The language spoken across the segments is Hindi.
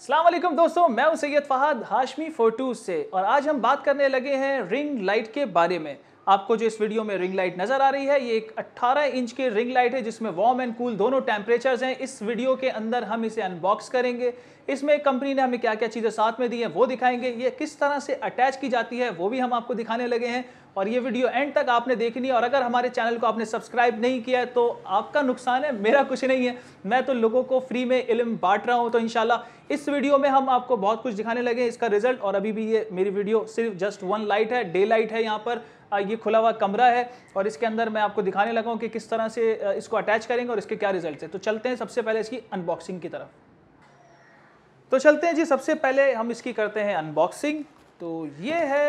असलम दोस्तों मैं हूं सैयद फहाद हाशमी फोटूज से और आज हम बात करने लगे हैं रिंग लाइट के बारे में आपको जो इस वीडियो में रिंग लाइट नज़र आ रही है ये एक 18 इंच की रिंग लाइट है जिसमें वार्म एंड कूल दोनों टेम्परेचर्स हैं इस वीडियो के अंदर हम इसे अनबॉक्स करेंगे इसमें कंपनी ने हमें क्या क्या चीज़ें साथ में दी हैं वो दिखाएंगे ये किस तरह से अटैच की जाती है वो भी हम आपको दिखाने लगे हैं और ये वीडियो एंड तक आपने देखनी है और अगर हमारे चैनल को आपने सब्सक्राइब नहीं किया है तो आपका नुकसान है मेरा कुछ नहीं है मैं तो लोगों को फ्री में इलम बांट रहा हूँ तो इन इस वीडियो में हम आपको बहुत कुछ दिखाने लगे इसका रिजल्ट और अभी भी ये मेरी वीडियो सिर्फ जस्ट वन लाइट है डे लाइट है यहाँ पर ये खुला हुआ कमरा है और इसके अंदर मैं आपको दिखाने लगा हूँ कि किस तरह से इसको अटैच करेंगे और इसके क्या रिजल्ट है तो चलते हैं सबसे पहले इसकी अनबॉक्सिंग की तरफ तो चलते हैं जी सबसे पहले हम इसकी करते हैं अनबॉक्सिंग तो ये है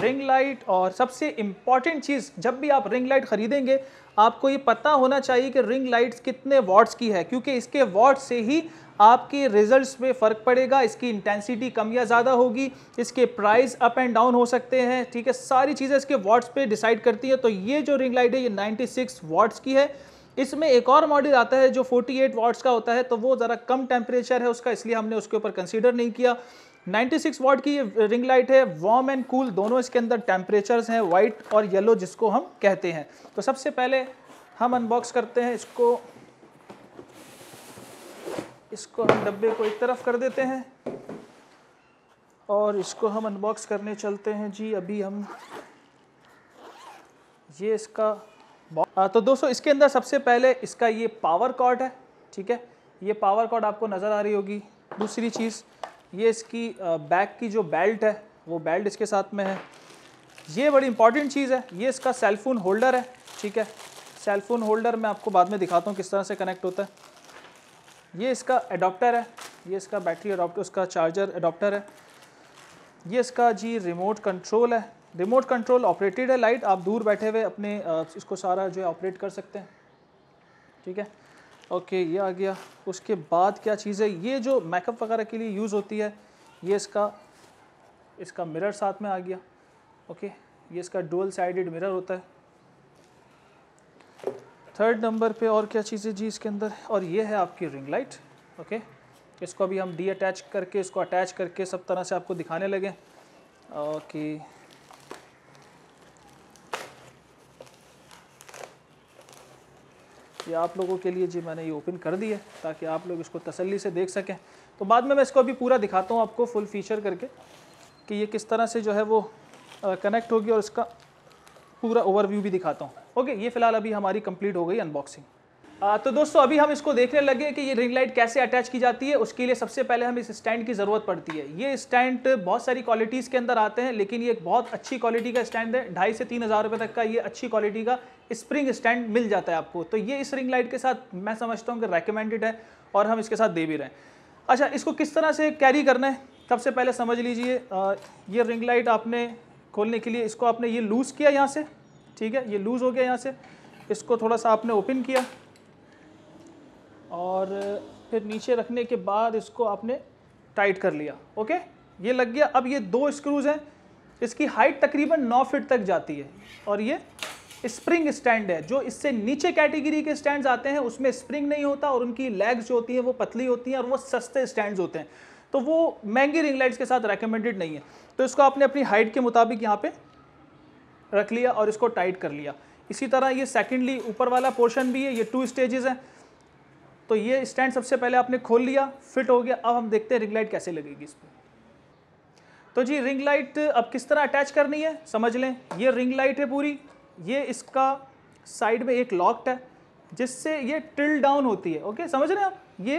रिंग लाइट और सबसे इम्पॉर्टेंट चीज़ जब भी आप रिंग लाइट ख़रीदेंगे आपको ये पता होना चाहिए कि रिंग लाइट्स कितने वॉट्स की है क्योंकि इसके वॉट्स से ही आपके रिजल्ट्स में फ़र्क पड़ेगा इसकी इंटेंसिटी कम या ज़्यादा होगी इसके प्राइस अप एंड डाउन हो सकते हैं ठीक है सारी चीज़ें इसके वॉट्स पे डिसाइड करती है तो ये जो रिंग लाइट है ये 96 वाट्स की है इसमें एक और मॉडल आता है जो 48 वाट्स का होता है तो वो ज़रा कम टेम्परेचर है उसका इसलिए हमने उसके ऊपर कंसिडर नहीं किया 96 वॉट की रिंग लाइट है वार्म एंड कूल दोनों इसके अंदर टेम्परेचर्स हैं वाइट और येलो जिसको हम कहते हैं तो सबसे पहले हम अनबॉक्स करते हैं इसको इसको हम डब्बे को एक तरफ कर देते हैं और इसको हम अनबॉक्स करने चलते हैं जी अभी हम ये इसका आ, तो दोस्तों इसके अंदर सबसे पहले इसका ये पावर कॉर्ड है ठीक है ये पावर कॉर्ड आपको नज़र आ रही होगी दूसरी चीज़ ये इसकी बैक की जो बेल्ट है वो बेल्ट इसके साथ में है ये बड़ी इंपॉर्टेंट चीज़ है ये इसका सेलफोन होल्डर है ठीक है सेलफोन होल्डर मैं आपको बाद में दिखाता हूँ किस तरह से कनेक्ट होता है ये इसका अडोप्टर है ये इसका बैटरी अडोप्टर उसका चार्जर अडोप्टर है ये इसका जी रिमोट कंट्रोल है रिमोट कंट्रोल ऑपरेटेड है लाइट आप दूर बैठे हुए अपने इसको सारा जो है ऑपरेट कर सकते हैं ठीक है ओके ये आ गया उसके बाद क्या चीज़ है ये जो मेकअप वगैरह के लिए यूज़ होती है ये इसका इसका मिरर साथ में आ गया ओके ये इसका डोल साइडेड मिरर होता है थर्ड नंबर पे और क्या चीज़ें जी इसके अंदर और ये है आपकी रिंग लाइट ओके इसको अभी हम डी अटैच करके इसको अटैच करके सब तरह से आपको दिखाने लगे ओके ये आप लोगों के लिए जी मैंने ये ओपन कर दिया ताकि आप लोग इसको तसल्ली से देख सकें तो बाद में मैं इसको अभी पूरा दिखाता हूँ आपको फुल फीचर करके कि ये किस तरह से जो है वो कनेक्ट होगी और इसका पूरा ओवरव्यू भी दिखाता हूँ ओके ये फ़िलहाल अभी हमारी कंप्लीट हो गई अनबॉक्सिंग तो दोस्तों अभी हम इसको देखने लगे कि ये रिंग लाइट कैसे अटैच की जाती है उसके लिए सबसे पहले हम इस स्टैंड की ज़रूरत पड़ती है ये स्टैंड बहुत सारी क्वालिटीज़ के अंदर आते हैं लेकिन ये एक बहुत अच्छी क्वालिटी का स्टैंड है ढाई से तीन हज़ार रुपये तक का ये अच्छी क्वालिटी का स्प्रिंग स्टैंड मिल जाता है आपको तो ये इस रिंग लाइट के साथ मैं समझता हूँ कि रेकमेंडेड है और हम इसके साथ दे भी रहे हैं अच्छा इसको किस तरह से कैरी करना है सबसे पहले समझ लीजिए ये रिंग लाइट आपने खोलने के लिए इसको आपने ये लूज़ किया यहाँ से ठीक है ये लूज़ हो गया यहाँ से इसको थोड़ा सा आपने ओपन किया और फिर नीचे रखने के बाद इसको आपने टाइट कर लिया ओके ये लग गया अब ये दो स्क्रूज़ हैं इसकी हाइट तकरीबन नौ फिट तक जाती है और ये स्प्रिंग स्टैंड है जो इससे नीचे कैटेगरी के स्टैंड्स आते हैं उसमें स्प्रिंग नहीं होता और उनकी लेग्स जो होती हैं वो पतली होती हैं और वो सस्ते स्टैंड्स होते हैं तो वो महंगी रिंग लाइट्स के साथ रेकमेंडेड नहीं है तो इसको आपने अपनी हाइट के मुताबिक यहाँ पे रख लिया और इसको टाइट कर लिया इसी तरह ये सेकेंडली ऊपर वाला पोर्शन भी है ये टू स्टेजेस हैं तो ये स्टैंड सबसे पहले आपने खोल लिया फिट हो गया अब हम देखते हैं रिंग लाइट कैसे लगेगी इस पर तो जी रिंग लाइट अब किस तरह अटैच करनी है समझ लें ये रिंग लाइट है पूरी ये इसका साइड में एक लॉक्ट है जिससे ये टिल डाउन होती है ओके समझ रहे हैं आप ये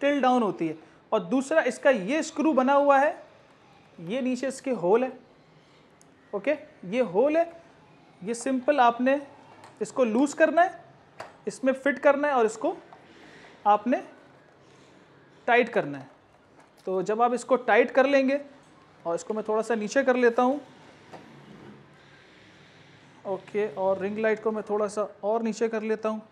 टिल डाउन होती है और दूसरा इसका ये स्क्रू बना हुआ है ये नीचे इसके होल है ओके ये होल है ये सिंपल आपने इसको लूज़ करना है इसमें फिट करना है और इसको आपने टाइट करना है तो जब आप इसको टाइट कर लेंगे और इसको मैं थोड़ा सा नीचे कर लेता हूँ ओके और रिंग लाइट को मैं थोड़ा सा और नीचे कर लेता हूँ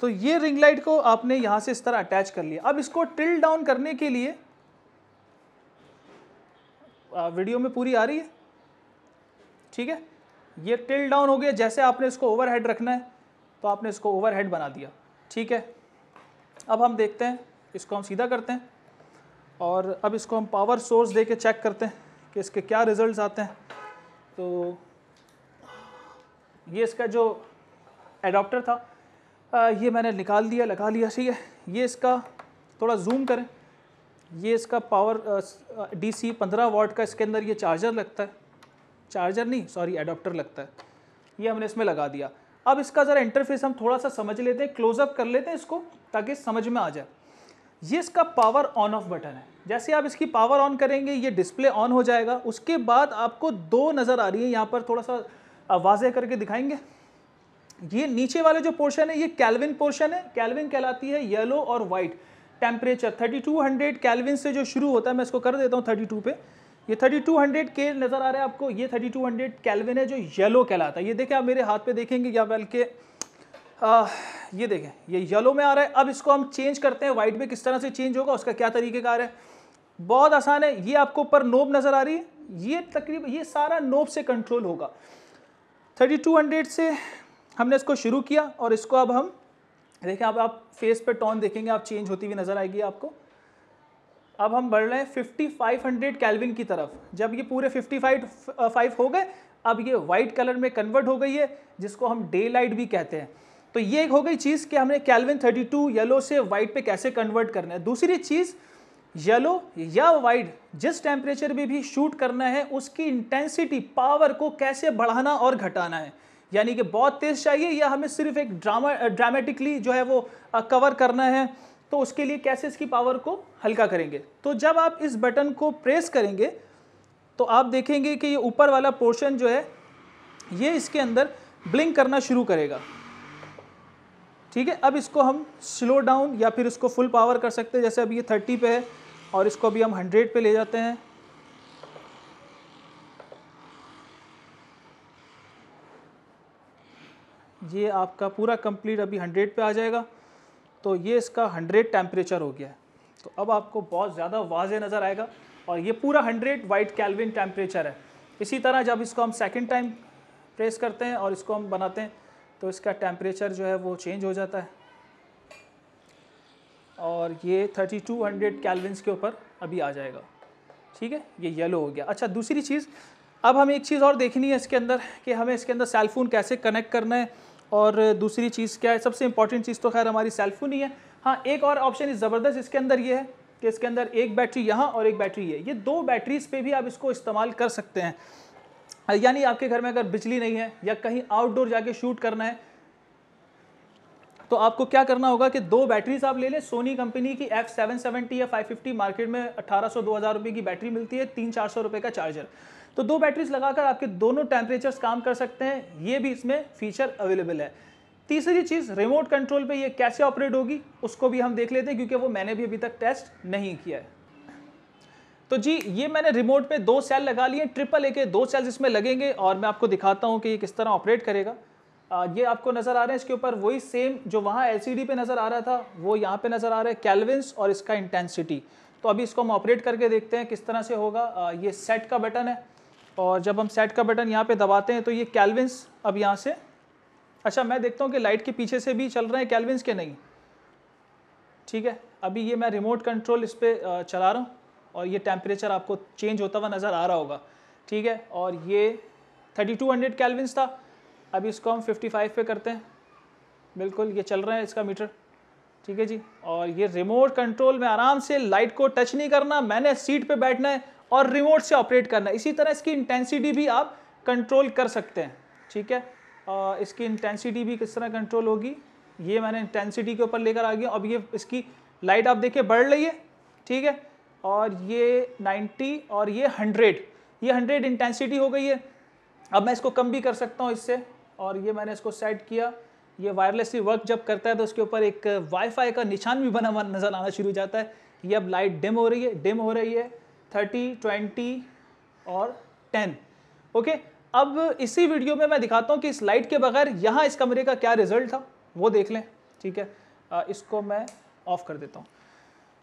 तो ये रिंग लाइट को आपने यहाँ से इस तरह अटैच कर लिया अब इसको टिल डाउन करने के लिए आ, वीडियो में पूरी आ रही है ठीक है ये टिल डाउन हो गया जैसे आपने इसको ओवरहेड रखना है तो आपने इसको ओवरहेड बना दिया ठीक है अब हम देखते हैं इसको हम सीधा करते हैं और अब इसको हम पावर सोर्स दे के चेक करते हैं कि इसके क्या रिज़ल्ट आते हैं तो ये इसका जो एडाप्टर था आ, ये मैंने निकाल दिया लगा लिया सही है ये इसका थोड़ा जूम करें ये इसका पावर डी सी पंद्रह वाट का इसके अंदर ये चार्जर लगता है चार्जर नहीं सॉरी एडाप्टर लगता है ये हमने इसमें लगा दिया अब इसका ज़रा इंटरफेस हम थोड़ा सा समझ लेते हैं क्लोजअप कर लेते हैं इसको ताकि समझ में आ जाए ये इसका पावर ऑन ऑफ बटन है जैसे आप इसकी पावर ऑन करेंगे ये डिस्प्ले ऑन हो जाएगा उसके बाद आपको दो नज़र आ रही है यहाँ पर थोड़ा सा वाजे करके दिखाएंगे ये नीचे वाले जो पोर्शन है ये कैलविन पोर्शन है कैलविन कहलाती है येलो और वाइट टेम्परेचर 3200 कैलविन से जो शुरू होता है मैं इसको कर देता हूँ 32 पे ये 3200 के नज़र आ रहा है आपको ये 3200 कैलविन है जो येलो कहलाता है ये देखें आप मेरे हाथ पे देखेंगे या बल्कि ये देखें ये येलो में आ रहा है अब इसको हम चेंज करते हैं वाइट में किस तरह से चेंज होगा उसका क्या तरीक़ेकार है बहुत आसान है ये आपको ऊपर नोब नज़र आ रही है ये तकरीब ये सारा नोब से कंट्रोल होगा थर्टी से हमने इसको शुरू किया और इसको अब हम देखें अब आप फेस पर टोन देखेंगे आप चेंज होती हुई नज़र आएगी आपको अब हम बढ़ रहे हैं फिफ्टी फाइव हंड्रेड कैलविन की तरफ जब ये पूरे फिफ्टी फाइव फाइव हो गए अब ये वाइट कलर में कन्वर्ट हो गई है जिसको हम डे लाइट भी कहते हैं तो ये एक हो गई चीज़ कि हमने कैलविन थर्टी टू येलो से वाइट पे कैसे कन्वर्ट करना है दूसरी चीज़ येलो या वाइट जिस टेम्परेचर में भी शूट करना है उसकी इंटेंसिटी पावर को कैसे बढ़ाना और घटाना है यानी कि बहुत तेज़ चाहिए या हमें सिर्फ एक ड्रामा ड्रामेटिकली जो है वो कवर करना है तो उसके लिए कैसे इसकी पावर को हल्का करेंगे तो जब आप इस बटन को प्रेस करेंगे तो आप देखेंगे कि ये ऊपर वाला पोर्शन जो है ये इसके अंदर ब्लिंक करना शुरू करेगा ठीक है अब इसको हम स्लो डाउन या फिर इसको फुल पावर कर सकते हैं जैसे अभी ये थर्टी पे है और इसको अभी हम हंड्रेड पे ले जाते हैं ये आपका पूरा कंप्लीट अभी हंड्रेड पे आ जाएगा तो ये इसका हंड्रेड टेम्परेचर हो गया है तो अब आपको बहुत ज़्यादा वाज नज़र आएगा और ये पूरा हंड्रेड वाइट कैलविन टेम्परेचर है इसी तरह जब इसको हम सेकेंड टाइम प्रेस करते हैं और इसको हम बनाते हैं तो इसका टेम्परेचर जो है वो चेंज हो जाता है और ये 3200 कैलविन के ऊपर अभी आ जाएगा ठीक है ये येलो हो गया अच्छा दूसरी चीज़ अब हमें एक चीज़ और देखनी है इसके अंदर कि हमें इसके अंदर सेलफोन कैसे कनेक्ट करना है और दूसरी चीज़ क्या है सबसे इंपॉर्टेंट चीज़ तो खैर हमारी सेलफोन ही है हाँ एक और ऑप्शन इस ज़बरदस्त इसके अंदर ये है कि इसके अंदर एक बैटरी यहाँ और एक बैटरी है ये दो बैटरीज़ पे भी आप इसको इस्तेमाल कर सकते हैं यानी आपके घर में अगर बिजली नहीं है या कहीं आउटडोर जाके शूट करना है तो आपको क्या करना होगा कि दो बैटरीज आप ले लें सोनी कंपनी की एफ सेवन या फाइव फिफ्टी मार्केट में अठारह सौ दो हज़ार रुपये की बैटरी मिलती है तीन चार सौ रुपये का चार्जर तो दो बैटरीज लगाकर आपके दोनों टेम्परेचर्स काम कर सकते हैं ये भी इसमें फीचर अवेलेबल है तीसरी चीज़ रिमोट कंट्रोल पे ये कैसे ऑपरेट होगी उसको भी हम देख लेते हैं क्योंकि वो मैंने भी अभी तक टेस्ट नहीं किया है तो जी ये मैंने रिमोट पे दो सेल लगा लिए ट्रिपल ए के दो सेल्स इसमें लगेंगे और मैं आपको दिखाता हूँ कि ये किस तरह ऑपरेट करेगा आ, ये आपको नज़र आ रहा है इसके ऊपर वही सेम जो वहाँ एल पे नज़र आ रहा था वो यहाँ पे नज़र आ रहा है कैलविंस और इसका इंटेंसिटी तो अभी इसको हम ऑपरेट करके देखते हैं किस तरह से होगा आ, ये सेट का बटन है और जब हम सेट का बटन यहाँ पे दबाते हैं तो ये कैलविंस अब यहाँ से अच्छा मैं देखता हूँ कि लाइट के पीछे से भी चल रहे हैं कैलविंस के नहीं ठीक है अभी ये मैं रिमोट कंट्रोल इस पर चला रहा हूँ और ये टेम्परेचर आपको चेंज होता हुआ नज़र आ रहा होगा ठीक है और ये 3200 कैलविंस था अभी इसको हम 55 पे करते हैं बिल्कुल ये चल रहा है इसका मीटर ठीक है जी और ये रिमोट कंट्रोल में आराम से लाइट को टच नहीं करना मैंने सीट पे बैठना है और रिमोट से ऑपरेट करना इसी तरह इसकी इंटेंसिटी भी आप कंट्रोल कर सकते हैं ठीक है आ, इसकी इंटेंसिटी भी किस तरह कंट्रोल होगी ये मैंने इंटेंसिटी के ऊपर लेकर आ गया अब ये इसकी लाइट आप देखिए बढ़ रही है ठीक है और ये 90 और ये 100 ये 100 इंटेंसिटी हो गई है अब मैं इसको कम भी कर सकता हूँ इससे और ये मैंने इसको सेट किया ये वायरलेसली वर्क जब करता है तो उसके ऊपर एक वाईफाई का निशान भी बना हुआ नज़र आना शुरू हो जाता है ये अब लाइट डिम हो रही है डिम हो रही है थर्टी ट्वेंटी और टेन ओके अब इसी वीडियो में मैं दिखाता हूँ कि इस लाइट के बगैर यहाँ इस कमरे का क्या रिजल्ट था वो देख लें ठीक है आ, इसको मैं ऑफ कर देता हूँ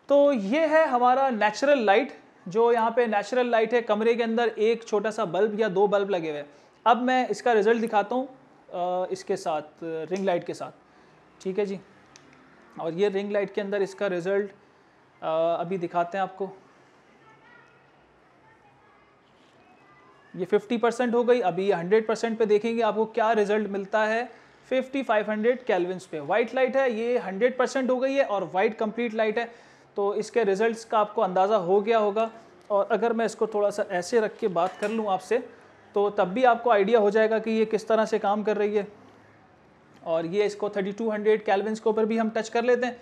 तो ये है हमारा नेचुरल लाइट जो यहाँ पे नेचुरल लाइट है कमरे के अंदर एक छोटा सा बल्ब या दो बल्ब लगे हुए अब मैं इसका रिज़ल्ट दिखाता हूँ इसके साथ रिंग लाइट के साथ ठीक है जी और ये रिंग लाइट के अंदर इसका रिज़ल्ट अभी दिखाते हैं आपको ये 50 परसेंट हो गई अभी ये 100 परसेंट पे देखेंगे आपको क्या रिजल्ट मिलता है 5500 फाइव पे वाइट लाइट है ये 100 परसेंट हो गई है और वाइट कंप्लीट लाइट है तो इसके रिजल्ट्स का आपको अंदाज़ा हो गया होगा और अगर मैं इसको थोड़ा सा ऐसे रख के बात कर लूँ आपसे तो तब भी आपको आइडिया हो जाएगा कि ये किस तरह से काम कर रही है और ये इसको 3200 कैलविन्स के ऊपर भी हम टच कर लेते हैं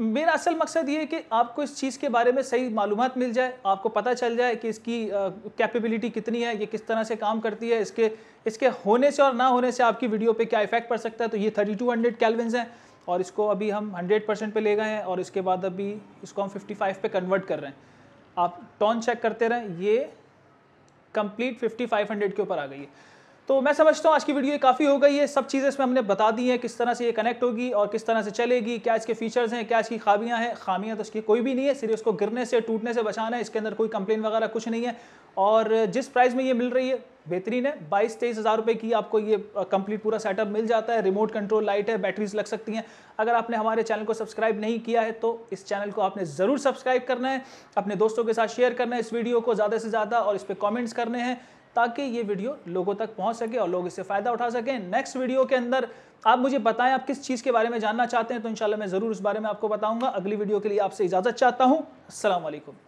मेरा असल मकसद ये है कि आपको इस चीज़ के बारे में सही मालूम मिल जाए आपको पता चल जाए कि इसकी कैपेबिलिटी कितनी है ये किस तरह से काम करती है इसके इसके होने से और ना होने से आपकी वीडियो पे क्या इफेक्ट पड़ सकता है तो ये 3200 हंड्रेड हैं और इसको अभी हम 100 परसेंट पर ले गए हैं और इसके बाद अभी इसको हम फिफ्टी पे कन्वर्ट कर रहे हैं आप टॉन चेक करते रहें ये कम्प्लीट फिफ्टी के ऊपर आ गई है तो मैं समझता हूँ आज की वीडियो काफ़ी हो गई है सब चीज़ें इसमें हमने बता दी हैं किस तरह से ये कनेक्ट होगी और किस तरह से चलेगी क्या इसके फीचर्स हैं क्या इसकी खामियां हैं खामियां तो इसकी कोई भी नहीं है सिर्फ इसको गिरने से टूटने से बचाना है इसके अंदर कोई कंप्लेन वगैरह कुछ नहीं है और जिस प्राइस में ये मिल रही है बेहतरीन है बाईस तेईस हज़ार रुपये की आपको ये कंप्लीट पूरा सेटअप मिल जाता है रिमोट कंट्रोल लाइट है बैटरीज लग सकती हैं अगर आपने हमारे चैनल को सब्सक्राइब नहीं किया है तो इस चैनल को आपने ज़रूर सब्सक्राइब करना है अपने दोस्तों के साथ शेयर करना है इस वीडियो को ज़्यादा से ज़्यादा और इस पर कॉमेंट्स करने हैं ताकि ये वीडियो लोगों तक पहुंच सके और लोग इससे फ़ायदा उठा सकें नेक्स्ट वीडियो के अंदर आप मुझे बताएं आप किस चीज़ के बारे में जानना चाहते हैं तो इंशाल्लाह मैं ज़रूर उस बारे में आपको बताऊंगा अगली वीडियो के लिए आपसे इजाज़त चाहता हूँ असलम